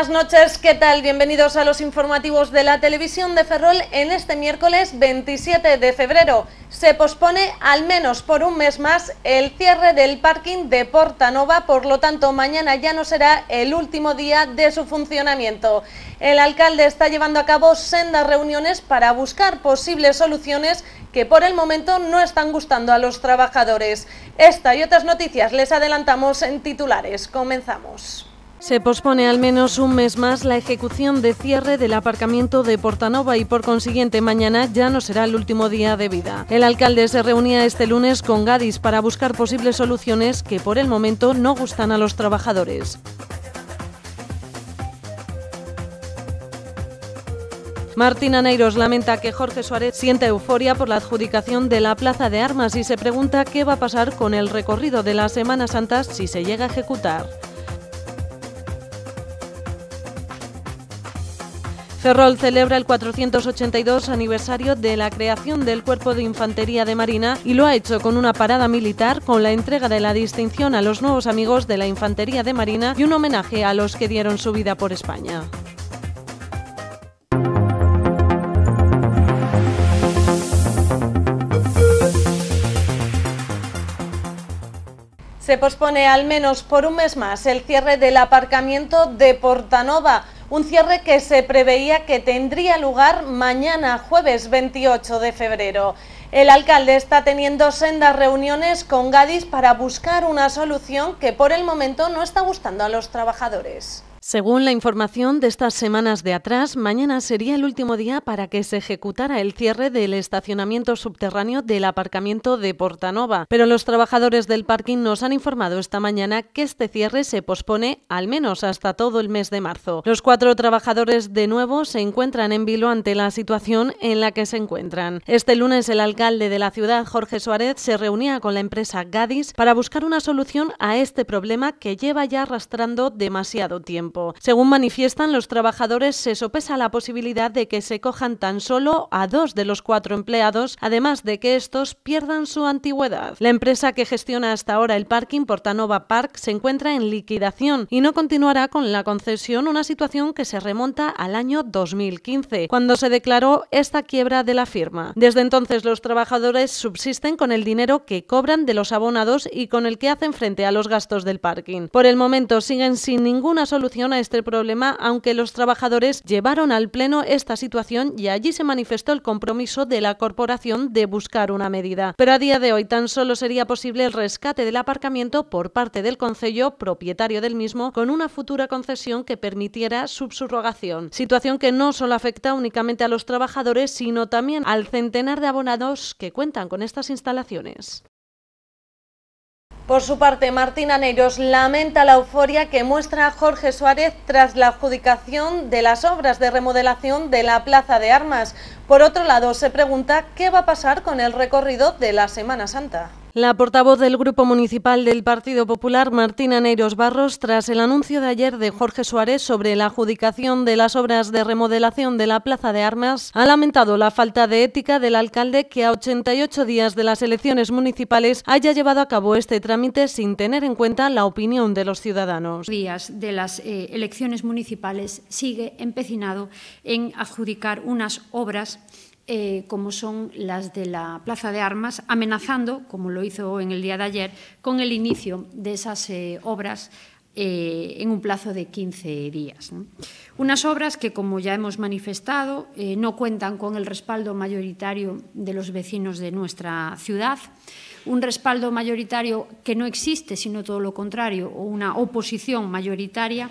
buenas noches, ¿qué tal? Bienvenidos a los informativos de la televisión de Ferrol en este miércoles 27 de febrero. Se pospone al menos por un mes más el cierre del parking de Portanova, por lo tanto mañana ya no será el último día de su funcionamiento. El alcalde está llevando a cabo sendas reuniones para buscar posibles soluciones que por el momento no están gustando a los trabajadores. Esta y otras noticias les adelantamos en titulares. Comenzamos. Se pospone al menos un mes más la ejecución de cierre del aparcamiento de Portanova y por consiguiente mañana ya no será el último día de vida. El alcalde se reunía este lunes con Gadis para buscar posibles soluciones que por el momento no gustan a los trabajadores. Martín Aneiros lamenta que Jorge Suárez sienta euforia por la adjudicación de la Plaza de Armas y se pregunta qué va a pasar con el recorrido de la Semana Santa si se llega a ejecutar. Ferrol celebra el 482 aniversario de la creación del Cuerpo de Infantería de Marina y lo ha hecho con una parada militar con la entrega de la distinción a los nuevos amigos de la Infantería de Marina y un homenaje a los que dieron su vida por España. Se pospone al menos por un mes más el cierre del aparcamiento de Portanova un cierre que se preveía que tendría lugar mañana, jueves 28 de febrero. El alcalde está teniendo sendas reuniones con Gadis para buscar una solución que por el momento no está gustando a los trabajadores. Según la información de estas semanas de atrás, mañana sería el último día para que se ejecutara el cierre del estacionamiento subterráneo del aparcamiento de Portanova, pero los trabajadores del parking nos han informado esta mañana que este cierre se pospone al menos hasta todo el mes de marzo. Los cuatro trabajadores de nuevo se encuentran en vilo ante la situación en la que se encuentran. Este lunes el alcalde de la ciudad, Jorge Suárez, se reunía con la empresa Gadis para buscar una solución a este problema que lleva ya arrastrando demasiado tiempo. Según manifiestan los trabajadores, se sopesa la posibilidad de que se cojan tan solo a dos de los cuatro empleados, además de que estos pierdan su antigüedad. La empresa que gestiona hasta ahora el parking Portanova Park se encuentra en liquidación y no continuará con la concesión, una situación que se remonta al año 2015, cuando se declaró esta quiebra de la firma. Desde entonces los trabajadores subsisten con el dinero que cobran de los abonados y con el que hacen frente a los gastos del parking. Por el momento siguen sin ninguna solución a este problema, aunque los trabajadores llevaron al Pleno esta situación y allí se manifestó el compromiso de la corporación de buscar una medida. Pero a día de hoy tan solo sería posible el rescate del aparcamiento por parte del Concello, propietario del mismo, con una futura concesión que permitiera subsurrogación. Situación que no solo afecta únicamente a los trabajadores, sino también al centenar de abonados que cuentan con estas instalaciones. Por su parte, Martín Aneiros lamenta la euforia que muestra Jorge Suárez tras la adjudicación de las obras de remodelación de la Plaza de Armas. Por otro lado, se pregunta qué va a pasar con el recorrido de la Semana Santa. La portavoz del Grupo Municipal del Partido Popular, Martina Neiros Barros, tras el anuncio de ayer de Jorge Suárez sobre la adjudicación de las obras de remodelación de la Plaza de Armas, ha lamentado la falta de ética del alcalde que a 88 días de las elecciones municipales haya llevado a cabo este trámite sin tener en cuenta la opinión de los ciudadanos. Días de las eh, elecciones municipales sigue empecinado en adjudicar unas obras eh, como son las de la Plaza de Armas, amenazando, como lo hizo en el día de ayer, con el inicio de esas eh, obras eh, en un plazo de 15 días. Unas obras que, como ya hemos manifestado, no cuentan con el respaldo mayoritario de los vecinos de nuestra ciudad, un respaldo mayoritario que no existe, sino todo lo contrario, o una oposición mayoritaria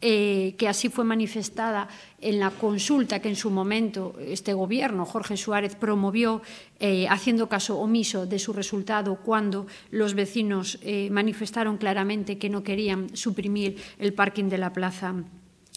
eh, que así fue manifestada en la consulta que en su momento este gobierno, Jorge Suárez, promovió, eh, haciendo caso omiso de su resultado cuando los vecinos eh, manifestaron claramente que no querían suprimir el parking de la plaza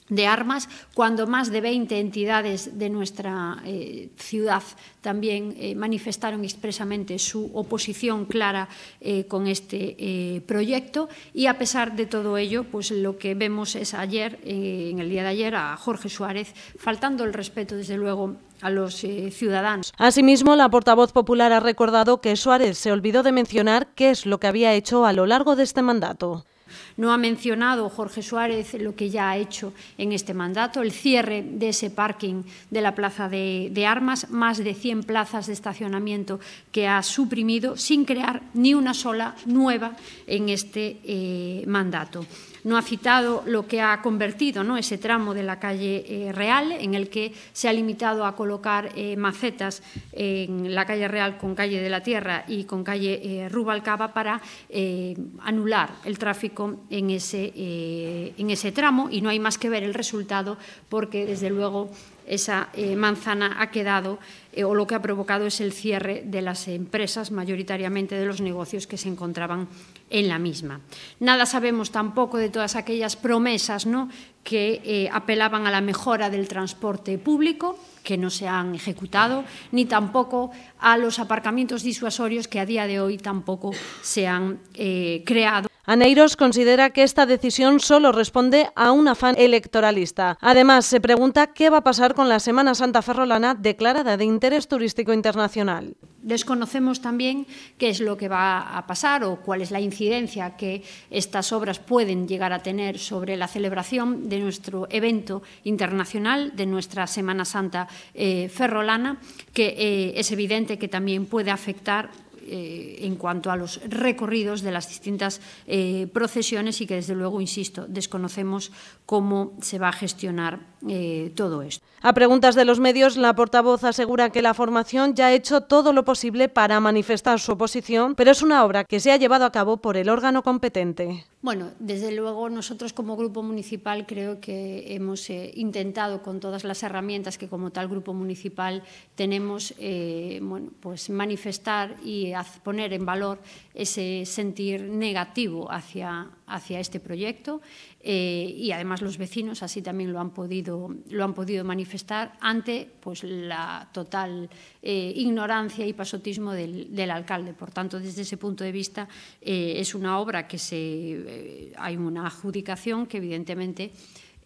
de armas, cuando más de 20 entidades de nuestra eh, ciudad también eh, manifestaron expresamente su oposición clara eh, con este proyecto. Y a pesar de todo ello, pues lo que vemos es ayer, en el día de ayer, a Jorge Suárez faltando el respeto, desde luego, a los ciudadanos. Asimismo, la portavoz popular ha recordado que Suárez se olvidó de mencionar qué es lo que había hecho a lo largo de este mandato. No ha mencionado Jorge Suárez lo que ya ha hecho en este mandato, el cierre de ese parking de la Plaza de, Armas, más de 100 plazas de estacionamiento que ha suprimido sin crear ni una sola nueva en este eh, mandato no ha citado lo que ha convertido ¿no? ese tramo de la calle eh, Real, en el que se ha limitado a colocar eh, macetas en la calle Real con calle de la Tierra y con calle eh, Rubalcaba para anular el tráfico en ese, en ese tramo y no hay más que ver el resultado porque, desde luego, esa manzana ha quedado eh, o lo que ha provocado es el cierre de las empresas, mayoritariamente de los negocios que se encontraban en la misma. Nada sabemos tampoco de todas aquellas promesas ¿no? que eh, apelaban a la mejora del transporte público, que no se han ejecutado, ni tampoco a los aparcamientos disuasorios que a día de hoy tampoco se han eh, creado Aneiros considera que esta decisión solo responde a un afán electoralista. Además, se pregunta qué va a pasar con la Semana Santa Ferrolana declarada de interés turístico internacional. Desconocemos también qué es lo que va a pasar o cuál es la incidencia que estas obras pueden llegar a tener sobre la celebración de nuestro evento internacional, de nuestra Semana Santa eh, Ferrolana, que eh, es evidente que también puede afectar eh, en cuanto a los recorridos de las distintas eh, procesiones y que, desde luego, insisto, desconocemos cómo se va a gestionar eh, todo esto. A preguntas de los medios, la portavoz asegura que la formación ya ha hecho todo lo posible para manifestar su oposición, pero es una obra que se ha llevado a cabo por el órgano competente. Bueno, desde luego nosotros como grupo municipal creo que hemos eh, intentado con todas las herramientas que como tal grupo municipal tenemos, eh, pues manifestar y poner en valor ese sentir negativo hacia, hacia este proyecto eh, y además los vecinos así también lo han podido, lo han podido manifestar ante pues, la total eh, ignorancia y pasotismo del, alcalde. Por tanto, desde ese punto de vista, eh, es una obra que se, hay una adjudicación que evidentemente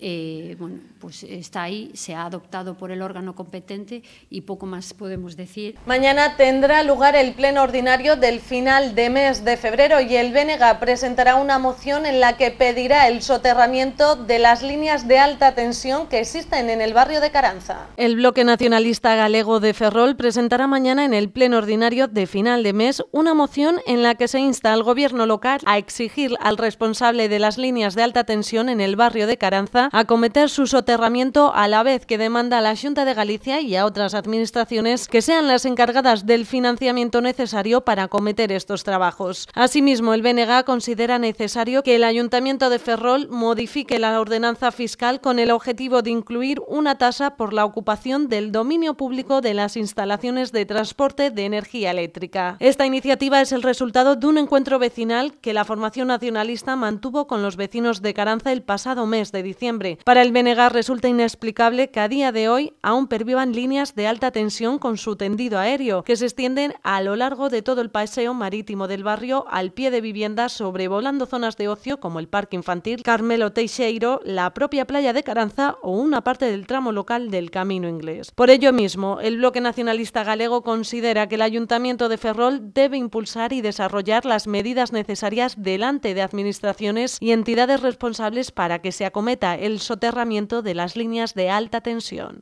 eh, bueno, pues está ahí, se ha adoptado por el órgano competente y poco más podemos decir. Mañana tendrá lugar el pleno ordinario del final de mes de febrero y el Bénega presentará una moción en la que pedirá el soterramiento de las líneas de alta tensión que existen en el barrio de Caranza. El bloque nacionalista galego de Ferrol presentará mañana en el pleno ordinario de final de mes una moción en la que se insta al gobierno local a exigir al responsable de las líneas de alta tensión en el barrio de Caranza acometer su soterramiento a la vez que demanda a la Junta de Galicia y a otras administraciones que sean las encargadas del financiamiento necesario para acometer estos trabajos. Asimismo, el BNG considera necesario que el Ayuntamiento de Ferrol modifique la ordenanza fiscal con el objetivo de incluir una tasa por la ocupación del dominio público de las instalaciones de transporte de energía eléctrica. Esta iniciativa es el resultado de un encuentro vecinal que la formación nacionalista mantuvo con los vecinos de Caranza el pasado mes de diciembre para el Benegar resulta inexplicable que a día de hoy aún pervivan líneas de alta tensión con su tendido aéreo, que se extienden a lo largo de todo el paseo marítimo del barrio al pie de viviendas sobrevolando zonas de ocio como el parque infantil Carmelo Teixeiro, la propia playa de Caranza o una parte del tramo local del Camino Inglés. Por ello mismo, el bloque nacionalista galego considera que el Ayuntamiento de Ferrol debe impulsar y desarrollar las medidas necesarias delante de administraciones y entidades responsables para que se acometa el el soterramiento de las líneas de alta tensión.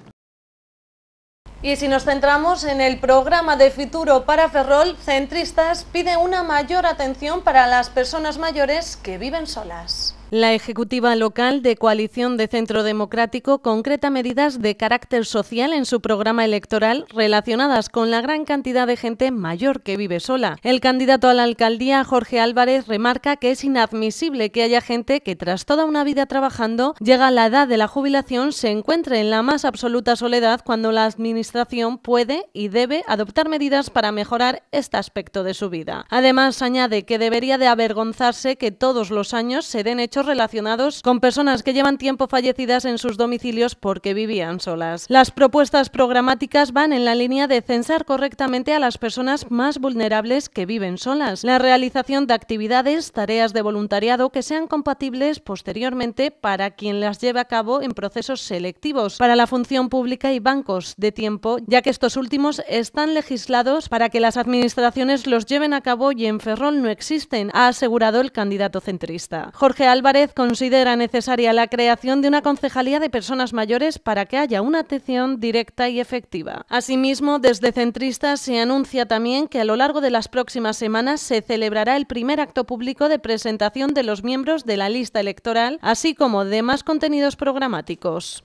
Y si nos centramos en el programa de futuro para Ferrol, Centristas pide una mayor atención para las personas mayores que viven solas. La ejecutiva local de Coalición de Centro Democrático concreta medidas de carácter social en su programa electoral relacionadas con la gran cantidad de gente mayor que vive sola. El candidato a la alcaldía, Jorge Álvarez, remarca que es inadmisible que haya gente que tras toda una vida trabajando llega a la edad de la jubilación se encuentre en la más absoluta soledad cuando la Administración puede y debe adoptar medidas para mejorar este aspecto de su vida. Además, añade que debería de avergonzarse que todos los años se den hechos relacionados con personas que llevan tiempo fallecidas en sus domicilios porque vivían solas. Las propuestas programáticas van en la línea de censar correctamente a las personas más vulnerables que viven solas, la realización de actividades, tareas de voluntariado que sean compatibles posteriormente para quien las lleve a cabo en procesos selectivos, para la función pública y bancos de tiempo, ya que estos últimos están legislados para que las administraciones los lleven a cabo y en Ferrol no existen, ha asegurado el candidato centrista. Jorge Alba Parez considera necesaria la creación de una concejalía de personas mayores para que haya una atención directa y efectiva. Asimismo, desde Centristas se anuncia también que a lo largo de las próximas semanas se celebrará el primer acto público de presentación de los miembros de la lista electoral, así como de más contenidos programáticos.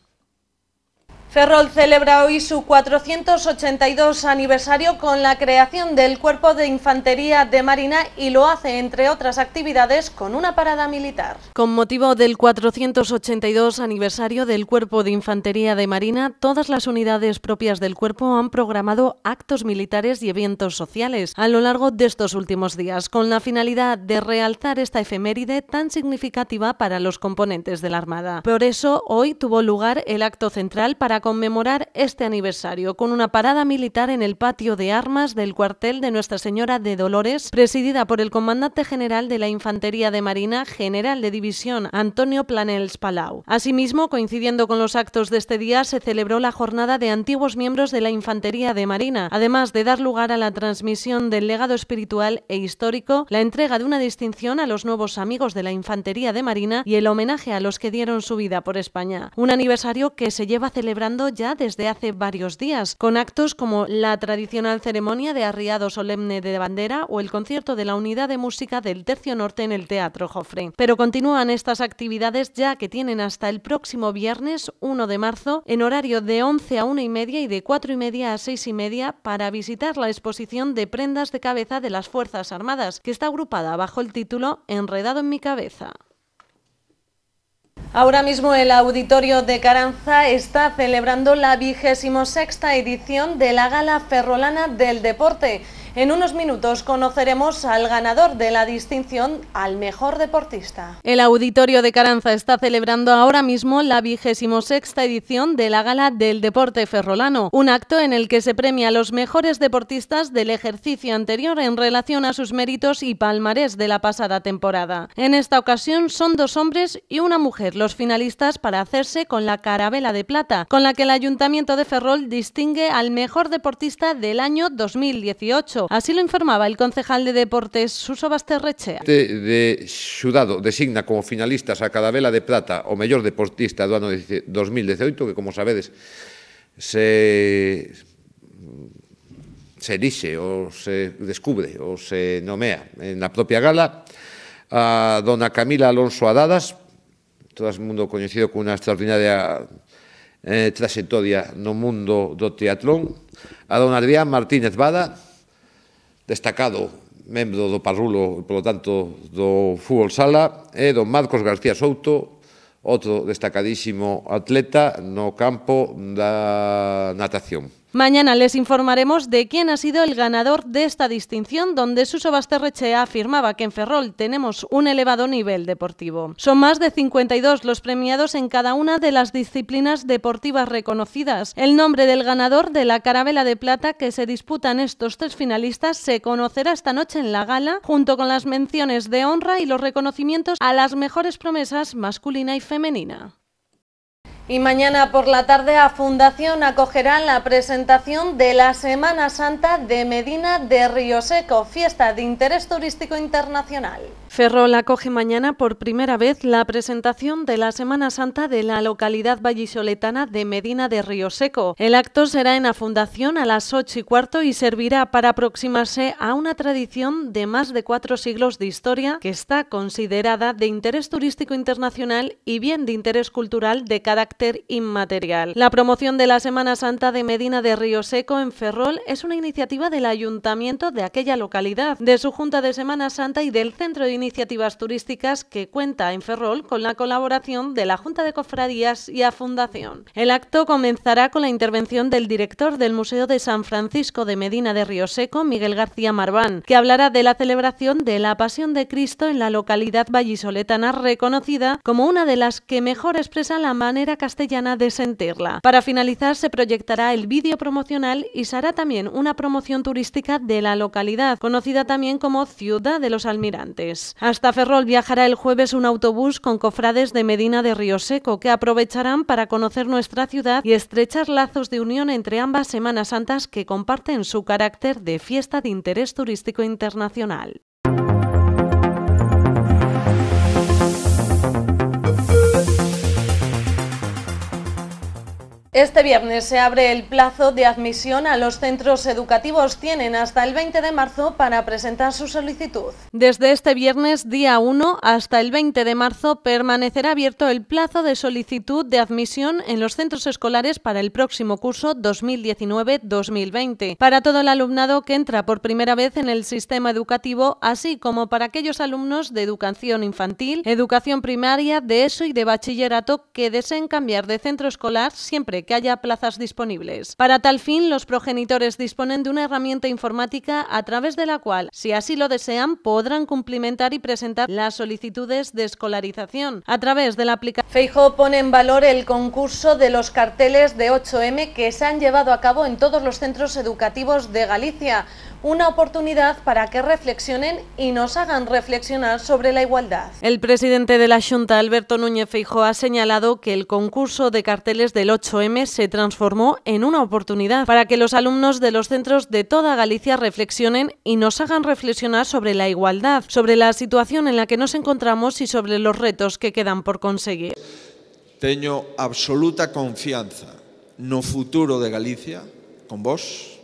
Ferrol celebra hoy su 482 aniversario con la creación del Cuerpo de Infantería de Marina y lo hace, entre otras actividades, con una parada militar. Con motivo del 482 aniversario del Cuerpo de Infantería de Marina, todas las unidades propias del cuerpo han programado actos militares y eventos sociales a lo largo de estos últimos días, con la finalidad de realzar esta efeméride tan significativa para los componentes de la Armada. Por eso, hoy tuvo lugar el acto central para conmemorar este aniversario con una parada militar en el patio de armas del cuartel de Nuestra Señora de Dolores, presidida por el comandante general de la Infantería de Marina, general de división Antonio Planels Palau. Asimismo, coincidiendo con los actos de este día, se celebró la jornada de antiguos miembros de la Infantería de Marina, además de dar lugar a la transmisión del legado espiritual e histórico, la entrega de una distinción a los nuevos amigos de la Infantería de Marina y el homenaje a los que dieron su vida por España. Un aniversario que se lleva celebrando ya desde hace varios días, con actos como la tradicional ceremonia de arriado solemne de bandera o el concierto de la Unidad de Música del Tercio Norte en el Teatro Jofre. Pero continúan estas actividades ya que tienen hasta el próximo viernes 1 de marzo en horario de 11 a 1 y media y de 4 y media a 6 y media para visitar la exposición de prendas de cabeza de las Fuerzas Armadas, que está agrupada bajo el título Enredado en mi cabeza. Ahora mismo el auditorio de Caranza está celebrando la 26 sexta edición de la Gala Ferrolana del Deporte. En unos minutos conoceremos al ganador de la distinción al mejor deportista. El auditorio de Caranza está celebrando ahora mismo la vigésimo sexta edición de la Gala del Deporte Ferrolano, un acto en el que se premia a los mejores deportistas del ejercicio anterior en relación a sus méritos y palmarés de la pasada temporada. En esta ocasión son dos hombres y una mujer los finalistas para hacerse con la carabela de plata, con la que el Ayuntamiento de Ferrol distingue al mejor deportista del año 2018. Estado. Así lo informaba el concejal de Deportes, Suso Basterrechea. De, de Xudado designa como finalistas a Cadabela de Plata o mellor deportista do ano 2018, que como sabedes se se dixe ou se descubre ou se nomea en a propia gala a dona Camila Alonso Adadas, todo o mundo coñecido con unha extraordinaria eh, trayectoria no mundo do teatrón, a dona Adrián Martínez Bada, destacado membro do Parrulo, polo tanto, do fútbol sala, e don Marcos García Souto, outro destacadísimo atleta no campo da natación. Mañana les informaremos de quién ha sido el ganador de esta distinción, donde Suso Basterrechea afirmaba que en Ferrol tenemos un elevado nivel deportivo. Son más de 52 los premiados en cada una de las disciplinas deportivas reconocidas. El nombre del ganador de la carabela de plata que se disputan estos tres finalistas se conocerá esta noche en la gala, junto con las menciones de honra y los reconocimientos a las mejores promesas masculina y femenina. Y mañana por la tarde a Fundación acogerá la presentación de la Semana Santa de Medina de Río Seco, fiesta de interés turístico internacional. Ferrol acoge mañana por primera vez la presentación de la Semana Santa de la localidad vallisoletana de Medina de Río Seco. El acto será en la Fundación a las 8 y cuarto y servirá para aproximarse a una tradición de más de cuatro siglos de historia que está considerada de interés turístico internacional y bien de interés cultural de carácter inmaterial. La promoción de la Semana Santa de Medina de Río Seco en Ferrol es una iniciativa del ayuntamiento de aquella localidad, de su Junta de Semana Santa y del Centro de Iniciativas Turísticas que cuenta en Ferrol con la colaboración de la Junta de Cofradías y a Fundación. El acto comenzará con la intervención del director del Museo de San Francisco de Medina de Río Seco, Miguel García Marván, que hablará de la celebración de la Pasión de Cristo en la localidad vallisoletana reconocida como una de las que mejor expresa la manera castellana de sentirla. Para finalizar se proyectará el vídeo promocional y se hará también una promoción turística de la localidad, conocida también como Ciudad de los Almirantes. Hasta Ferrol viajará el jueves un autobús con cofrades de Medina de Río Seco que aprovecharán para conocer nuestra ciudad y estrechar lazos de unión entre ambas Semanas Santas que comparten su carácter de fiesta de interés turístico internacional. Este viernes se abre el plazo de admisión a los centros educativos. Tienen hasta el 20 de marzo para presentar su solicitud. Desde este viernes, día 1, hasta el 20 de marzo permanecerá abierto el plazo de solicitud de admisión en los centros escolares para el próximo curso 2019-2020. Para todo el alumnado que entra por primera vez en el sistema educativo, así como para aquellos alumnos de educación infantil, educación primaria, de ESO y de bachillerato que deseen cambiar de centro escolar siempre que que haya plazas disponibles. Para tal fin, los progenitores disponen de una herramienta informática a través de la cual, si así lo desean, podrán cumplimentar y presentar las solicitudes de escolarización a través de la aplicación. Feijo pone en valor el concurso de los carteles de 8M que se han llevado a cabo en todos los centros educativos de Galicia una oportunidad para que reflexionen y nos hagan reflexionar sobre la igualdad. El presidente de la Junta, Alberto Núñez Feijo, ha señalado que el concurso de carteles del 8M se transformó en una oportunidad para que los alumnos de los centros de toda Galicia reflexionen y nos hagan reflexionar sobre la igualdad, sobre la situación en la que nos encontramos y sobre los retos que quedan por conseguir. Tengo absoluta confianza no futuro de Galicia con vos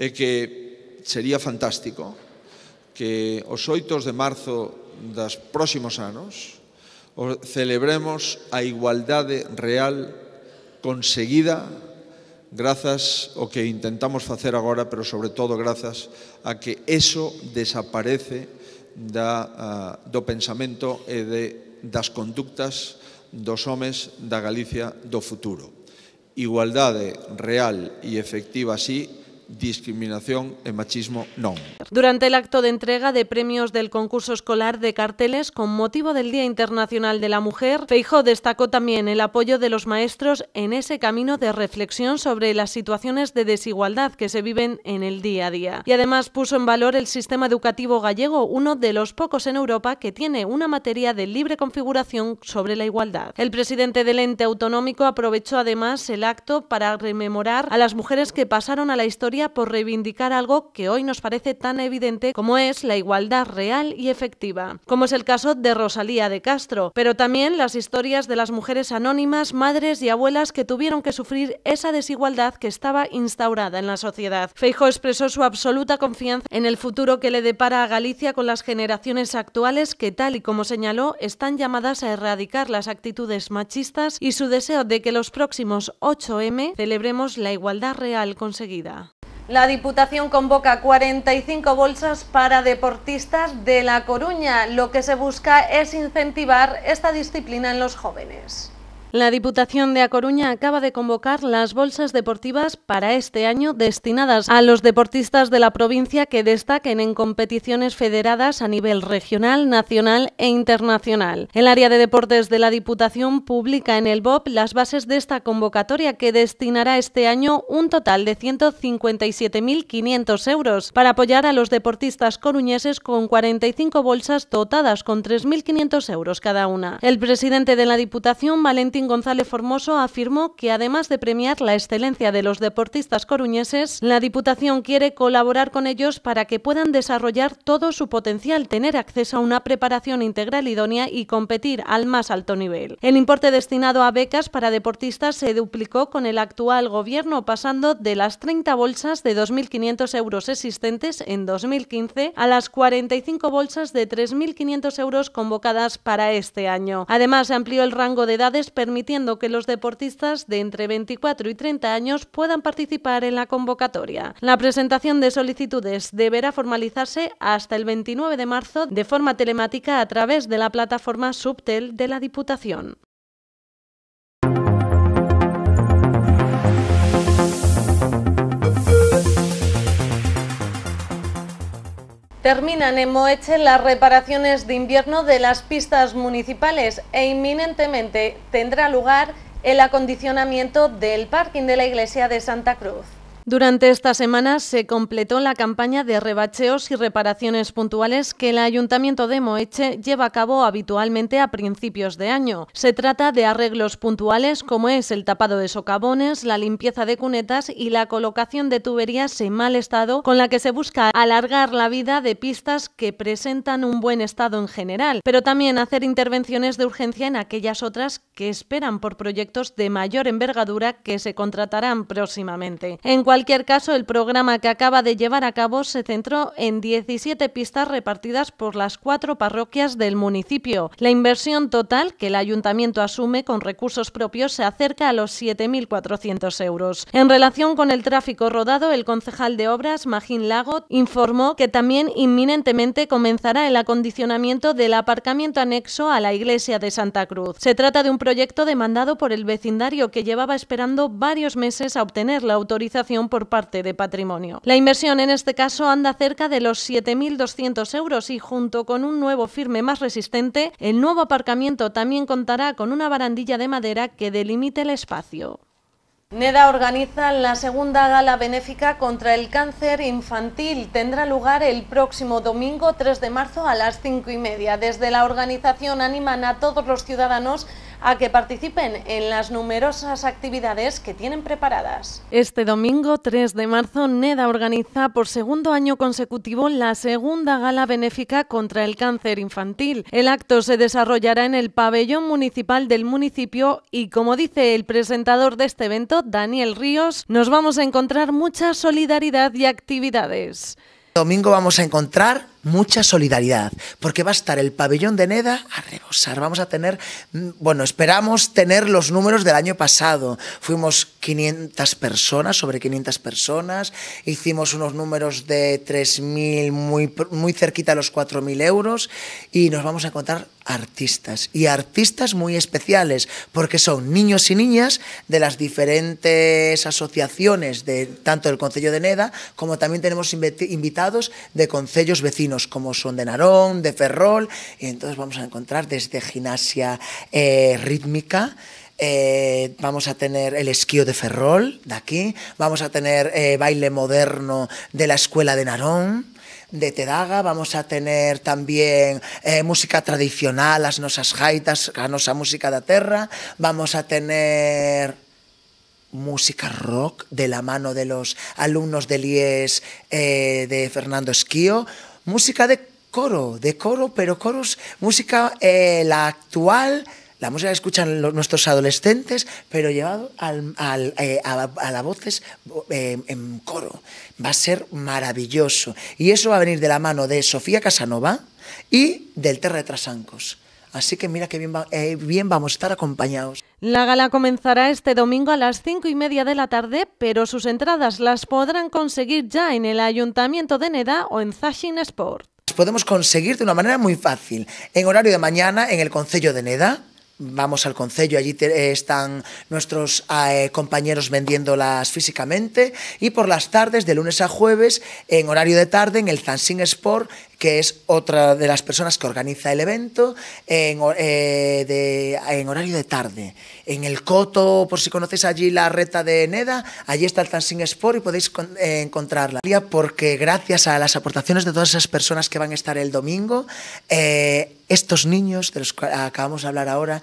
e que sería fantástico que os 8 de marzo das próximos anos celebremos a igualdade real conseguida grazas ao que intentamos facer agora, pero sobre todo grazas a que eso desaparece da, do pensamento e de, das conductas dos homes da Galicia do futuro. Igualdade real e efectiva, así, discriminación e machismo no. Durante el acto de entrega de premios del concurso escolar de carteles con motivo del Día Internacional de la Mujer, Feijó destacó también el apoyo de los maestros en ese camino de reflexión sobre las situaciones de desigualdad que se viven en el día a día. Y además puso en valor el sistema educativo gallego, uno de los pocos en Europa que tiene una materia de libre configuración sobre la igualdad. El presidente del ente autonómico aprovechó además el acto para rememorar a las mujeres que pasaron a la historia por reivindicar algo que hoy nos parece tan evidente como es la igualdad real y efectiva, como es el caso de Rosalía de Castro, pero también las historias de las mujeres anónimas, madres y abuelas que tuvieron que sufrir esa desigualdad que estaba instaurada en la sociedad. Feijo expresó su absoluta confianza en el futuro que le depara a Galicia con las generaciones actuales que, tal y como señaló, están llamadas a erradicar las actitudes machistas y su deseo de que los próximos 8M celebremos la igualdad real conseguida. La Diputación convoca 45 bolsas para deportistas de La Coruña. Lo que se busca es incentivar esta disciplina en los jóvenes. La Diputación de A Coruña acaba de convocar las bolsas deportivas para este año destinadas a los deportistas de la provincia que destaquen en competiciones federadas a nivel regional, nacional e internacional. El área de deportes de la Diputación publica en el BOP las bases de esta convocatoria que destinará este año un total de 157.500 euros para apoyar a los deportistas coruñeses con 45 bolsas dotadas con 3.500 euros cada una. El presidente de la Diputación, Valentín González Formoso afirmó que además de premiar la excelencia de los deportistas coruñeses, la Diputación quiere colaborar con ellos para que puedan desarrollar todo su potencial, tener acceso a una preparación integral idónea y competir al más alto nivel. El importe destinado a becas para deportistas se duplicó con el actual gobierno, pasando de las 30 bolsas de 2.500 euros existentes en 2015 a las 45 bolsas de 3.500 euros convocadas para este año. Además, se amplió el rango de edades permitiendo que los deportistas de entre 24 y 30 años puedan participar en la convocatoria. La presentación de solicitudes deberá formalizarse hasta el 29 de marzo de forma telemática a través de la plataforma Subtel de la Diputación. Terminan en Moeche las reparaciones de invierno de las pistas municipales e inminentemente tendrá lugar el acondicionamiento del parking de la iglesia de Santa Cruz. Durante esta semana se completó la campaña de rebacheos y reparaciones puntuales que el Ayuntamiento de Moeche lleva a cabo habitualmente a principios de año. Se trata de arreglos puntuales como es el tapado de socavones, la limpieza de cunetas y la colocación de tuberías en mal estado con la que se busca alargar la vida de pistas que presentan un buen estado en general, pero también hacer intervenciones de urgencia en aquellas otras que esperan por proyectos de mayor envergadura que se contratarán próximamente. En cualquier caso, el programa que acaba de llevar a cabo se centró en 17 pistas repartidas por las cuatro parroquias del municipio. La inversión total que el ayuntamiento asume con recursos propios se acerca a los 7.400 euros. En relación con el tráfico rodado, el concejal de obras, Magín Lago, informó que también inminentemente comenzará el acondicionamiento del aparcamiento anexo a la iglesia de Santa Cruz. Se trata de un proyecto demandado por el vecindario que llevaba esperando varios meses a obtener la autorización por parte de patrimonio. La inversión en este caso anda cerca de los 7.200 euros y junto con un nuevo firme más resistente, el nuevo aparcamiento también contará con una barandilla de madera que delimite el espacio. NEDA organiza la segunda gala benéfica contra el cáncer infantil. Tendrá lugar el próximo domingo 3 de marzo a las 5 y media. Desde la organización animan a todos los ciudadanos a que participen en las numerosas actividades que tienen preparadas. Este domingo 3 de marzo, NEDA organiza por segundo año consecutivo la segunda gala benéfica contra el cáncer infantil. El acto se desarrollará en el pabellón municipal del municipio y, como dice el presentador de este evento, Daniel Ríos, nos vamos a encontrar mucha solidaridad y actividades. Domingo vamos a encontrar mucha solidaridad, porque va a estar el pabellón de Neda a rebosar. Vamos a tener, mm, bueno, esperamos tener los números del año pasado. Fuimos 500 personas, sobre 500 personas, hicimos unos números de 3.000, muy, muy cerquita a los 4.000 euros, y nos vamos a encontrar artistas, y artistas muy especiales, porque son niños y niñas de las diferentes asociaciones, de, tanto del Concello de Neda, como también tenemos invitados de concellos vecinos como son de Narón, de Ferrol, y entonces vamos a encontrar desde gimnasia eh, rítmica, eh, vamos a tener el esquío de Ferrol, de aquí, vamos a tener eh, baile moderno de la escuela de Narón, de Tedaga, vamos a tener también música tradicional, las nosas jaitas, ...la nosa música de terra, vamos a tener música rock de la mano de los alumnos del IES de Fernando Esquío, música de coro, de coro, pero coros, música eh, la actual, la música que escuchan nuestros adolescentes, pero llevado eh, a, las voces eh, en coro. Va a ser maravilloso. Y eso va a venir de la mano de Sofía Casanova y del Terra de Trasancos. Así que mira que bien, bien vamos a estar acompañados. La gala comenzará este domingo a las cinco y media de la tarde, pero sus entradas las podrán conseguir ya en el Ayuntamiento de Neda o en Zashin Sport. Podemos conseguir de una manera muy fácil. En horario de mañana, en el Concello de Neda, vamos al concello, allí eh, están nuestros eh, compañeros vendiéndolas físicamente y por las tardes, de lunes a jueves, en horario de tarde, en el Zaxin Sport, que es otra de las personas que organiza el evento eh, en, horario de tarde. En el Coto, por si conocéis allí la reta de Neda, allí está el Tansin Sport y podéis eh, encontrarla. Porque gracias a las aportaciones de todas esas personas que van a estar el domingo, eh, estos niños de los que acabamos de hablar ahora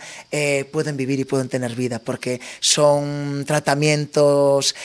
pueden vivir y pueden tener vida porque son tratamientos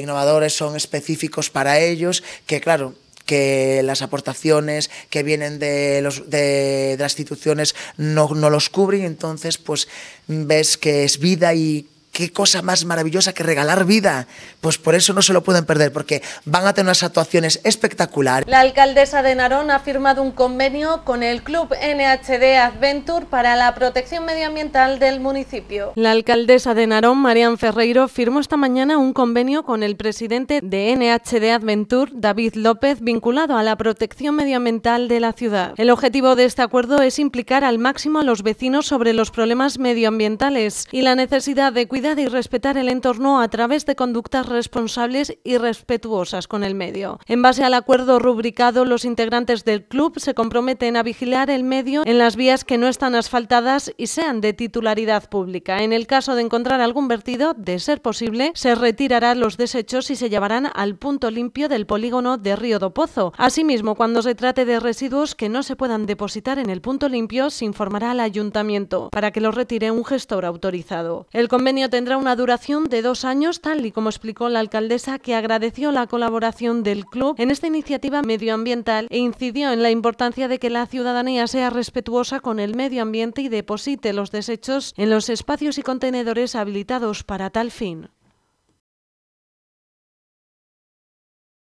innovadores, son específicos para ellos, que claro, que las aportaciones que vienen de, los, las instituciones no, no los cubren, entonces pues ves que es vida y qué cosa más maravillosa que regalar vida. Pues por eso no se lo pueden perder, porque van a tener unas actuaciones espectaculares. La alcaldesa de Narón ha firmado un convenio con el Club NHD Adventure para la protección medioambiental del municipio. La alcaldesa de Narón, Marian Ferreiro, firmó esta mañana un convenio con el presidente de NHD Adventure, David López, vinculado a la protección medioambiental de la ciudad. El objetivo de este acuerdo es implicar al máximo a los vecinos sobre los problemas medioambientales y la necesidad de cuidar y respetar el entorno a través de conductas responsables y respetuosas con el medio. En base al acuerdo rubricado, los integrantes del club se comprometen a vigilar el medio en las vías que no están asfaltadas y sean de titularidad pública. En el caso de encontrar algún vertido, de ser posible, se retirarán los desechos y se llevarán al punto limpio del polígono de Río do Pozo. Asimismo, cuando se trate de residuos que no se puedan depositar en el punto limpio, se informará al ayuntamiento para que los retire un gestor autorizado. El convenio tendrá una duración de dos años, tal y como explicó la alcaldesa, que agradeció la colaboración del club en esta iniciativa medioambiental e incidió en la importancia de que la ciudadanía sea respetuosa con el medio ambiente y deposite los desechos en los espacios y contenedores habilitados para tal fin.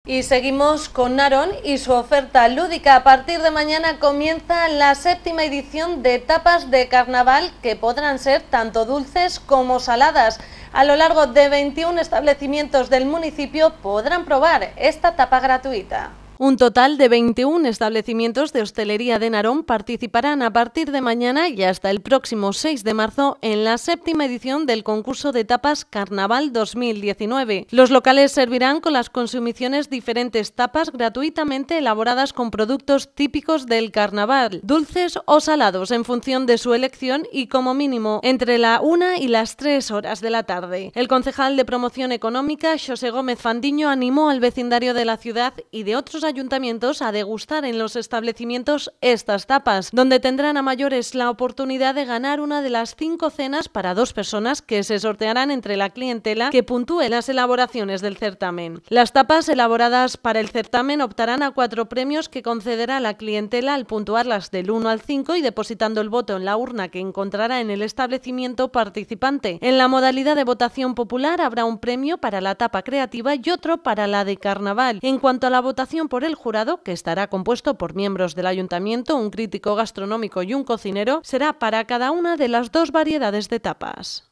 Y seguimos con Naron y su oferta lúdica. A partir de mañana comienza la séptima edición de tapas de carnaval que podrán ser tanto dulces como saladas. A lo largo de 21 establecimientos del municipio podrán probar esta tapa gratuita. Un total de 21 establecimientos de hostelería de Narón participarán a partir de mañana y hasta el próximo 6 de marzo en la séptima edición del concurso de tapas Carnaval 2019. Los locales servirán con las consumiciones diferentes tapas gratuitamente elaboradas con productos típicos del carnaval, dulces o salados en función de su elección y como mínimo entre la 1 y las 3 horas de la tarde. El concejal de promoción económica, José Gómez Fandiño, animó al vecindario de la ciudad y de otros ayuntamientos a degustar en los establecimientos estas tapas, donde tendrán a mayores la oportunidad de ganar una de las cinco cenas para dos personas que se sortearán entre la clientela que puntúe las elaboraciones del certamen. Las tapas elaboradas para el certamen optarán a cuatro premios que concederá la clientela al puntuarlas del 1 al 5 y depositando el voto en la urna que encontrará en el establecimiento participante. En la modalidad de votación popular habrá un premio para la tapa creativa y otro para la de carnaval. En cuanto a la votación por el jurado, que estará compuesto por miembros del ayuntamiento, un crítico gastronómico y un cocinero, será para cada una de las dos variedades de tapas.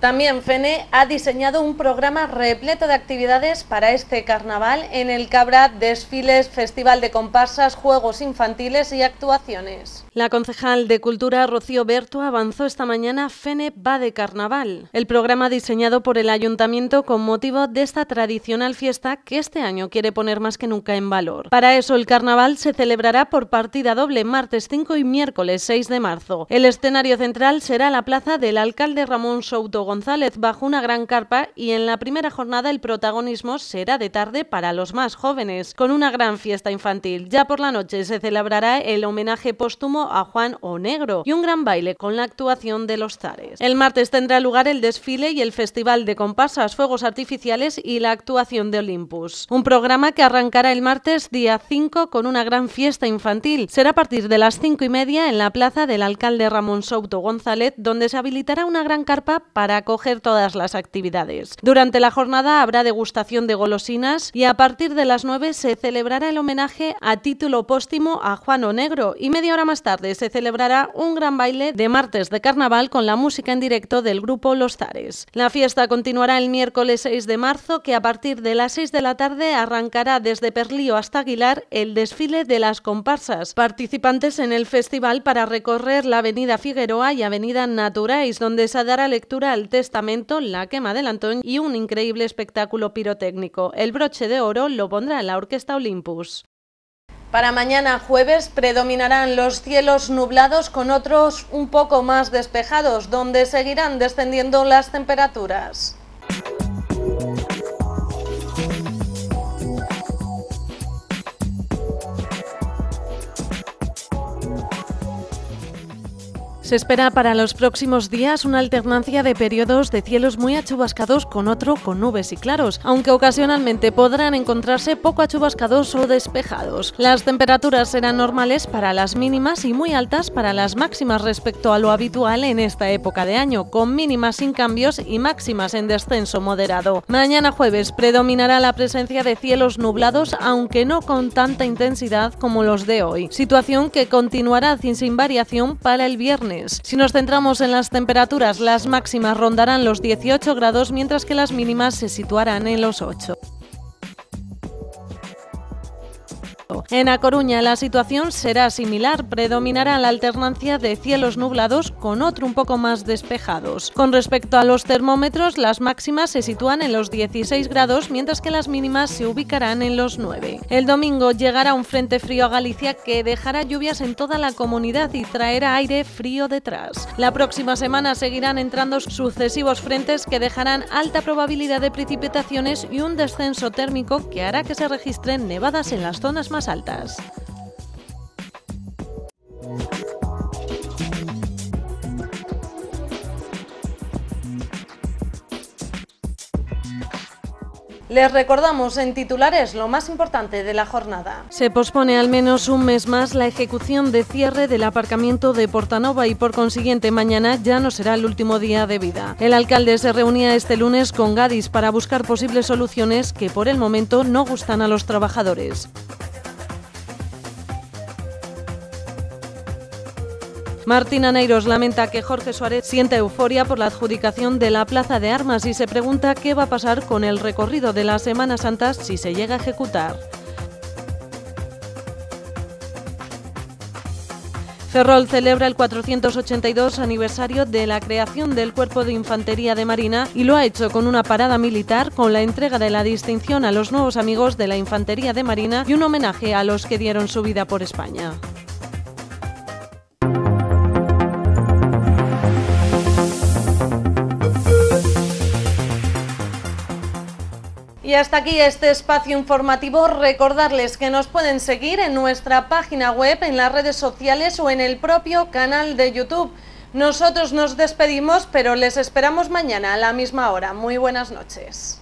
También FENE ha diseñado un programa repleto de actividades para este carnaval en el que habrá desfiles, festival de comparsas, juegos infantiles y actuaciones. La concejal de Cultura Rocío Berto avanzó esta mañana FENE va de carnaval, el programa diseñado por el ayuntamiento con motivo de esta tradicional fiesta que este año quiere poner más que nunca en valor. Para eso el carnaval se celebrará por partida doble martes 5 y miércoles 6 de marzo. El escenario central será la plaza del alcalde Ramón Souto González bajo una gran carpa y en la primera jornada el protagonismo será de tarde para los más jóvenes, con una gran fiesta infantil. Ya por la noche se celebrará el homenaje póstumo a Juan Negro y un gran baile con la actuación de los zares. El martes tendrá lugar el desfile y el festival de comparsas, fuegos artificiales y la actuación de Olympus. Un programa que arrancará el martes día 5 con una gran fiesta infantil. Será a partir de las 5 y media en la plaza del alcalde Ramón Souto González, donde se habilitará una gran carpa para acoger todas las actividades. Durante la jornada habrá degustación de golosinas y a partir de las 9 se celebrará el homenaje a título póstimo a Juan O. Negro y media hora más tarde se celebrará un gran baile de martes de carnaval con la música en directo del grupo Los Zares. La fiesta continuará el miércoles 6 de marzo que a partir de las 6 de la tarde arrancará desde Perlío hasta Aguilar el desfile de las comparsas, participantes en el festival para recorrer la avenida Figueroa y avenida Naturais donde se dará lectura al testamento, la quema del Antón y un increíble espectáculo pirotécnico. El broche de oro lo pondrá la Orquesta Olympus. Para mañana jueves predominarán los cielos nublados con otros un poco más despejados, donde seguirán descendiendo las temperaturas. Se espera para los próximos días una alternancia de periodos de cielos muy achubascados con otro con nubes y claros, aunque ocasionalmente podrán encontrarse poco achubascados o despejados. Las temperaturas serán normales para las mínimas y muy altas para las máximas respecto a lo habitual en esta época de año, con mínimas sin cambios y máximas en descenso moderado. Mañana jueves predominará la presencia de cielos nublados, aunque no con tanta intensidad como los de hoy, situación que continuará sin variación para el viernes si nos centramos en las temperaturas, las máximas rondarán los 18 grados mientras que las mínimas se situarán en los 8. En A Coruña la situación será similar, predominará la alternancia de cielos nublados con otro un poco más despejados. Con respecto a los termómetros, las máximas se sitúan en los 16 grados, mientras que las mínimas se ubicarán en los 9. El domingo llegará un frente frío a Galicia que dejará lluvias en toda la comunidad y traerá aire frío detrás. La próxima semana seguirán entrando sucesivos frentes que dejarán alta probabilidad de precipitaciones y un descenso térmico que hará que se registren nevadas en las zonas más altas. Les recordamos en titulares lo más importante de la jornada. Se pospone al menos un mes más la ejecución de cierre del aparcamiento de Portanova y por consiguiente mañana ya no será el último día de vida. El alcalde se reunía este lunes con Gadis para buscar posibles soluciones que por el momento no gustan a los trabajadores. Martín Aneiros lamenta que Jorge Suárez sienta euforia por la adjudicación de la Plaza de Armas y se pregunta qué va a pasar con el recorrido de la Semana Santa si se llega a ejecutar. Ferrol celebra el 482 aniversario de la creación del Cuerpo de Infantería de Marina y lo ha hecho con una parada militar con la entrega de la distinción a los nuevos amigos de la Infantería de Marina y un homenaje a los que dieron su vida por España. Y hasta aquí este espacio informativo. Recordarles que nos pueden seguir en nuestra página web, en las redes sociales o en el propio canal de YouTube. Nosotros nos despedimos, pero les esperamos mañana a la misma hora. Muy buenas noches.